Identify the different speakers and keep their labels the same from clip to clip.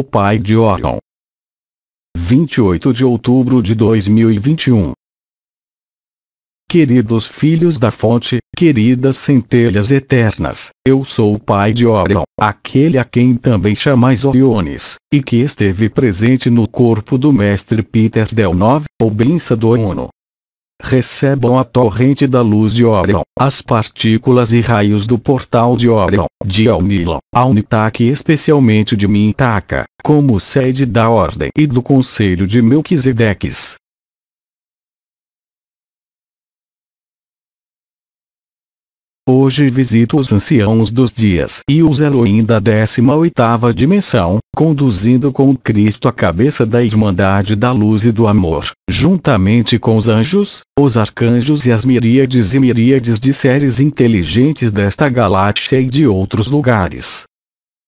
Speaker 1: o pai de Orion. 28 de outubro de 2021 Queridos filhos da fonte, queridas centelhas eternas, eu sou o pai de Orion, aquele a quem também chamais Oriones, e que esteve presente no corpo do mestre Peter Del 9, ou Bença do Uno, recebam a torrente da luz de Orion, as partículas e raios do portal de Orion, de Almilon, Alnitak e especialmente de Mintaka, como sede da Ordem e do Conselho de Melquisedeques, Hoje visito os anciãos dos dias e os Elohim da 18ª dimensão, conduzindo com Cristo a cabeça da Irmandade da Luz e do Amor, juntamente com os anjos, os arcanjos e as miríades e miríades de seres inteligentes desta galáxia e de outros lugares.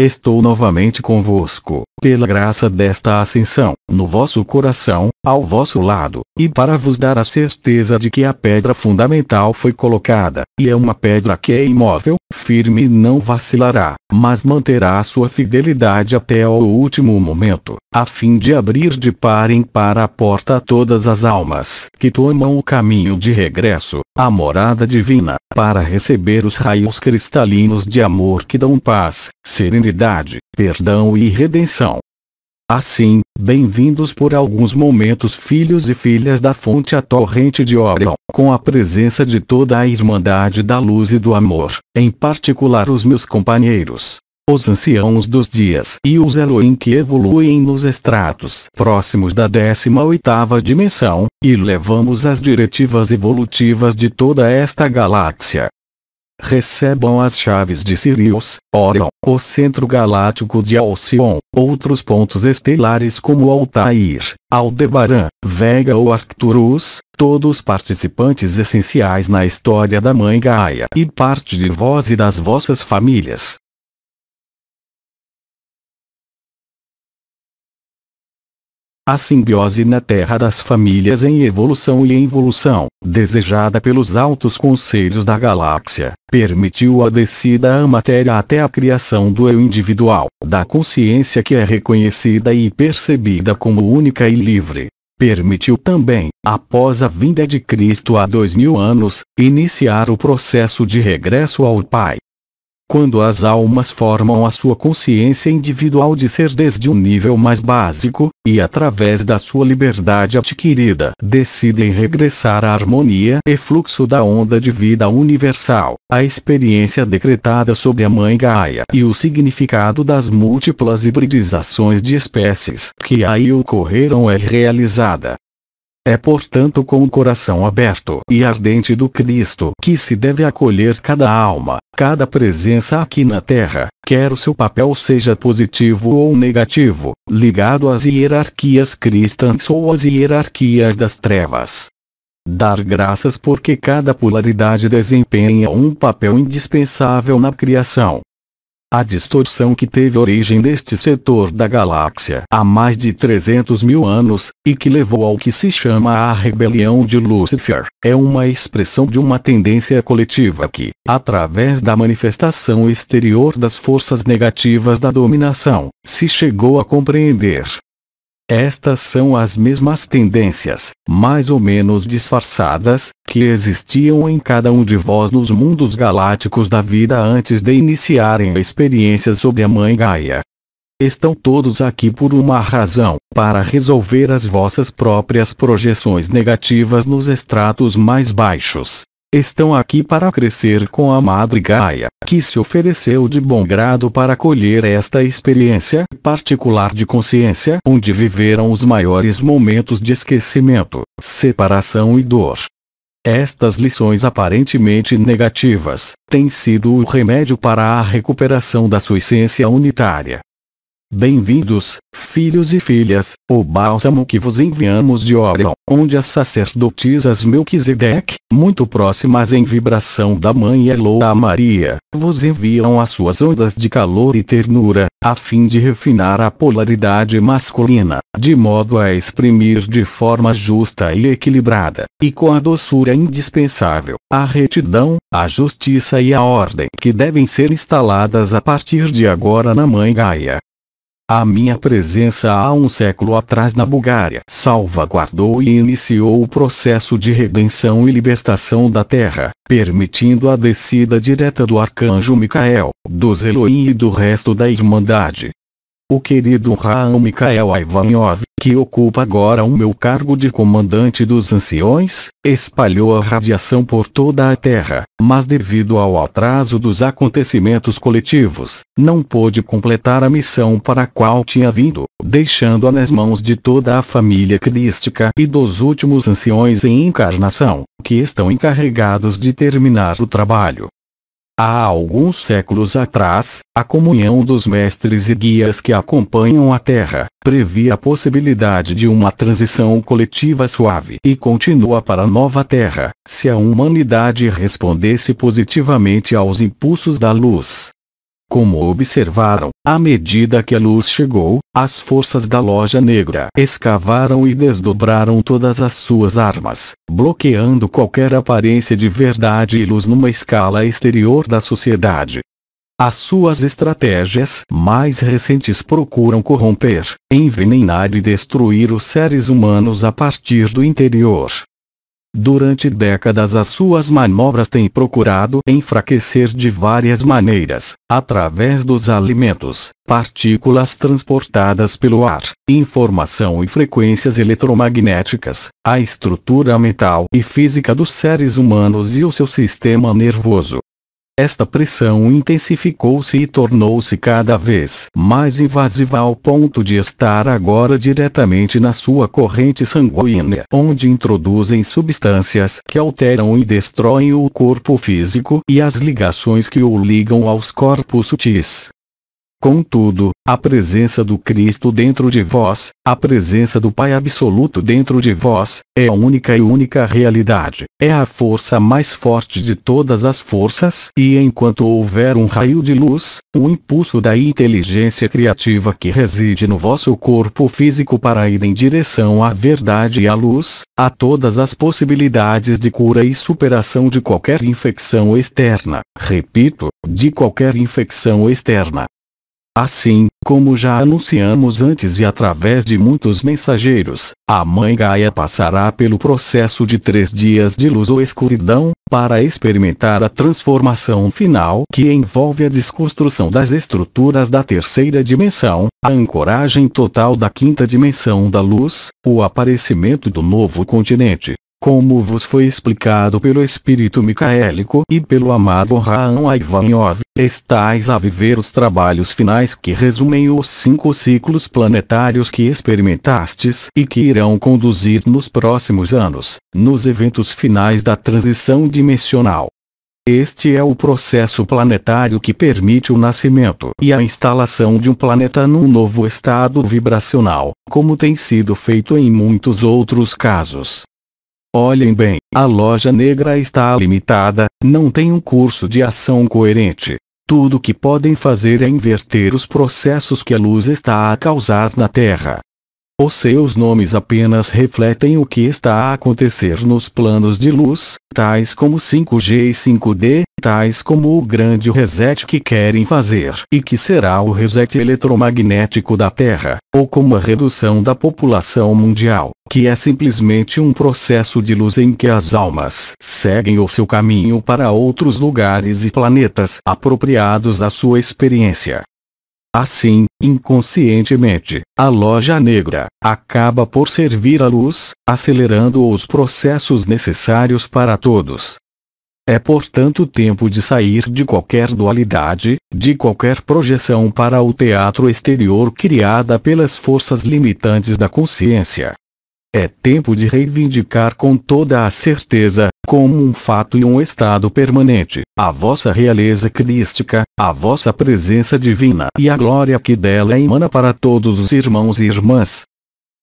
Speaker 1: Estou novamente convosco, pela graça desta ascensão, no vosso coração, ao vosso lado, e para vos dar a certeza de que a pedra fundamental foi colocada, e é uma pedra que é imóvel, firme e não vacilará, mas manterá sua fidelidade até ao último momento a fim de abrir de par em par a porta a todas as almas que tomam o caminho de regresso à morada divina, para receber os raios cristalinos de amor que dão paz, serenidade, perdão e redenção. Assim, bem-vindos por alguns momentos filhos e filhas da fonte a torrente de Orion, com a presença de toda a Irmandade da Luz e do Amor, em particular os meus companheiros, os anciãos dos dias e os Elohim que evoluem nos estratos próximos da 18ª dimensão, e levamos as diretivas evolutivas de toda esta galáxia. Recebam as chaves de Sirius, Orion, o centro galáctico de Alcyon, outros pontos estelares como Altair, Aldebaran, Vega ou Arcturus, todos participantes essenciais na história da Mãe Gaia e parte de vós e das vossas famílias. A simbiose na terra das famílias em evolução e involução, desejada pelos altos conselhos da galáxia, permitiu a descida à matéria até a criação do eu individual, da consciência que é reconhecida e percebida como única e livre. Permitiu também, após a vinda de Cristo há dois mil anos, iniciar o processo de regresso ao Pai, quando as almas formam a sua consciência individual de ser desde um nível mais básico, e através da sua liberdade adquirida decidem regressar à harmonia e fluxo da onda de vida universal, a experiência decretada sobre a Mãe Gaia e o significado das múltiplas hibridizações de espécies que aí ocorreram é realizada. É portanto com o coração aberto e ardente do Cristo que se deve acolher cada alma, cada presença aqui na Terra, quer o seu papel seja positivo ou negativo, ligado às hierarquias cristãs ou às hierarquias das trevas. Dar graças porque cada polaridade desempenha um papel indispensável na criação, a distorção que teve origem neste setor da galáxia há mais de 300 mil anos, e que levou ao que se chama a rebelião de Lúcifer, é uma expressão de uma tendência coletiva que, através da manifestação exterior das forças negativas da dominação, se chegou a compreender estas são as mesmas tendências, mais ou menos disfarçadas, que existiam em cada um de vós nos mundos galácticos da vida antes de iniciarem a experiência sobre a Mãe Gaia. Estão todos aqui por uma razão, para resolver as vossas próprias projeções negativas nos estratos mais baixos estão aqui para crescer com a Madre Gaia, que se ofereceu de bom grado para colher esta experiência particular de consciência onde viveram os maiores momentos de esquecimento, separação e dor. Estas lições aparentemente negativas têm sido o remédio para a recuperação da sua essência unitária, Bem-vindos, filhos e filhas, o bálsamo que vos enviamos de Orion, onde as sacerdotisas Melquisedeque, muito próximas em vibração da Mãe Eloa Maria, vos enviam as suas ondas de calor e ternura, a fim de refinar a polaridade masculina, de modo a exprimir de forma justa e equilibrada, e com a doçura indispensável, a retidão, a justiça e a ordem que devem ser instaladas a partir de agora na Mãe Gaia a minha presença há um século atrás na Bulgária. Salvaguardou e iniciou o processo de redenção e libertação da terra, permitindo a descida direta do arcanjo Micael, dos Elohim e do resto da Irmandade, o querido Raam Mikhail Ivanov, que ocupa agora o meu cargo de comandante dos anciões, espalhou a radiação por toda a Terra, mas devido ao atraso dos acontecimentos coletivos, não pôde completar a missão para a qual tinha vindo, deixando-a nas mãos de toda a família crística e dos últimos anciões em encarnação, que estão encarregados de terminar o trabalho. Há alguns séculos atrás, a comunhão dos mestres e guias que acompanham a Terra previa a possibilidade de uma transição coletiva suave e continua para a nova Terra, se a humanidade respondesse positivamente aos impulsos da luz. Como observaram, à medida que a luz chegou, as forças da loja negra escavaram e desdobraram todas as suas armas, bloqueando qualquer aparência de verdade e luz numa escala exterior da sociedade. As suas estratégias mais recentes procuram corromper, envenenar e destruir os seres humanos a partir do interior, Durante décadas as suas manobras têm procurado enfraquecer de várias maneiras, através dos alimentos, partículas transportadas pelo ar, informação e frequências eletromagnéticas, a estrutura mental e física dos seres humanos e o seu sistema nervoso, esta pressão intensificou-se e tornou-se cada vez mais invasiva ao ponto de estar agora diretamente na sua corrente sanguínea, onde introduzem substâncias que alteram e destroem o corpo físico e as ligações que o ligam aos corpos sutis. Contudo, a presença do Cristo dentro de vós, a presença do Pai Absoluto dentro de vós, é a única e única realidade, é a força mais forte de todas as forças, e enquanto houver um raio de luz, o impulso da inteligência criativa que reside no vosso corpo físico para ir em direção à verdade e à luz, há todas as possibilidades de cura e superação de qualquer infecção externa, repito, de qualquer infecção externa. Assim, como já anunciamos antes e através de muitos mensageiros, a Mãe Gaia passará pelo processo de três dias de luz ou escuridão, para experimentar a transformação final que envolve a desconstrução das estruturas da terceira dimensão, a ancoragem total da quinta dimensão da luz, o aparecimento do novo continente, como vos foi explicado pelo espírito micaélico e pelo amado Raão Ivanov, estáis a viver os trabalhos finais que resumem os cinco ciclos planetários que experimentastes e que irão conduzir nos próximos anos, nos eventos finais da transição dimensional. Este é o processo planetário que permite o nascimento e a instalação de um planeta num novo estado vibracional, como tem sido feito em muitos outros casos. Olhem bem, a loja negra está limitada, não tem um curso de ação coerente. Tudo que podem fazer é inverter os processos que a luz está a causar na Terra. Os seus nomes apenas refletem o que está a acontecer nos planos de luz, tais como 5G e 5D, tais como o grande reset que querem fazer e que será o reset eletromagnético da Terra, ou como a redução da população mundial que é simplesmente um processo de luz em que as almas seguem o seu caminho para outros lugares e planetas apropriados à sua experiência. Assim, inconscientemente, a loja negra acaba por servir à luz, acelerando os processos necessários para todos. É portanto tempo de sair de qualquer dualidade, de qualquer projeção para o teatro exterior criada pelas forças limitantes da consciência. É tempo de reivindicar com toda a certeza, como um fato e um estado permanente, a vossa realeza crística, a vossa presença divina e a glória que dela emana é para todos os irmãos e irmãs.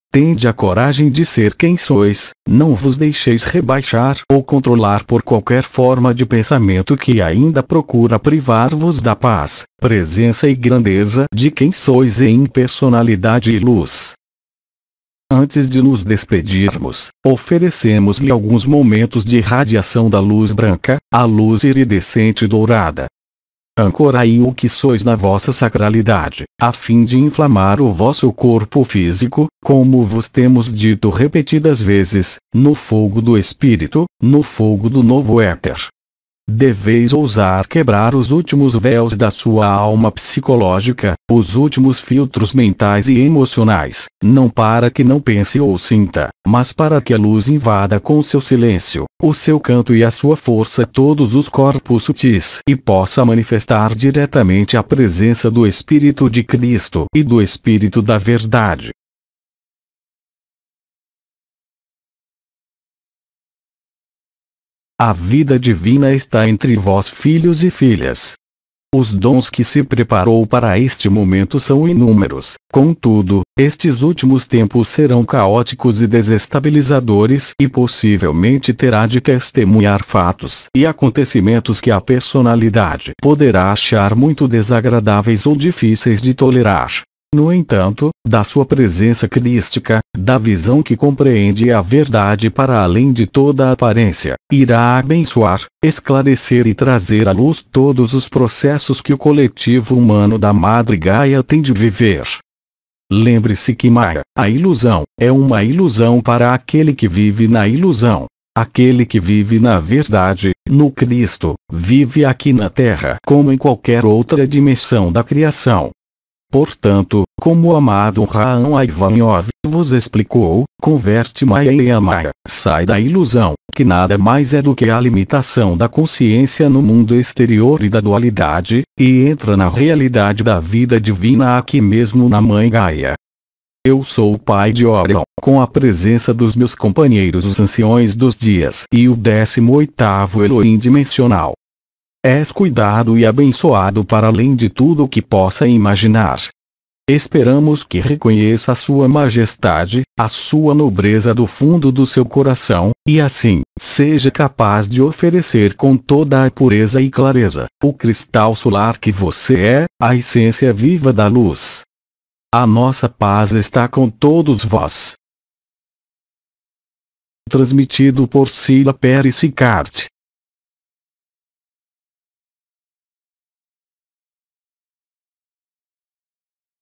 Speaker 1: Tende a coragem de ser quem sois, não vos deixeis rebaixar ou controlar por qualquer forma de pensamento que ainda procura privar-vos da paz, presença e grandeza de quem sois em personalidade e luz. Antes de nos despedirmos, oferecemos-lhe alguns momentos de radiação da luz branca, a luz iridescente dourada. Ancorai o que sois na vossa sacralidade, a fim de inflamar o vosso corpo físico, como vos temos dito repetidas vezes, no fogo do Espírito, no fogo do novo éter. Deveis ousar quebrar os últimos véus da sua alma psicológica, os últimos filtros mentais e emocionais, não para que não pense ou sinta, mas para que a luz invada com seu silêncio, o seu canto e a sua força todos os corpos sutis e possa manifestar diretamente a presença do Espírito de Cristo e do Espírito da Verdade. A vida divina está entre vós filhos e filhas. Os dons que se preparou para este momento são inúmeros, contudo, estes últimos tempos serão caóticos e desestabilizadores e possivelmente terá de testemunhar fatos e acontecimentos que a personalidade poderá achar muito desagradáveis ou difíceis de tolerar. No entanto, da sua presença crística, da visão que compreende a verdade para além de toda aparência, irá abençoar, esclarecer e trazer à luz todos os processos que o coletivo humano da Madre Gaia tem de viver. Lembre-se que Maya, a ilusão, é uma ilusão para aquele que vive na ilusão. Aquele que vive na verdade, no Cristo, vive aqui na Terra como em qualquer outra dimensão da criação. Portanto, como o amado Raão Ivanov vos explicou, converte Maya em Amaya, sai da ilusão, que nada mais é do que a limitação da consciência no mundo exterior e da dualidade, e entra na realidade da vida divina aqui mesmo na Mãe Gaia. Eu sou o pai de Orion, com a presença dos meus companheiros os anciões dos dias e o 18º Elohim dimensional. És cuidado e abençoado para além de tudo o que possa imaginar. Esperamos que reconheça a sua majestade, a sua nobreza do fundo do seu coração, e assim, seja capaz de oferecer com toda a pureza e clareza, o cristal solar que você é, a essência viva da luz. A nossa paz está com todos vós. Transmitido por Sila Pérez Cicarte.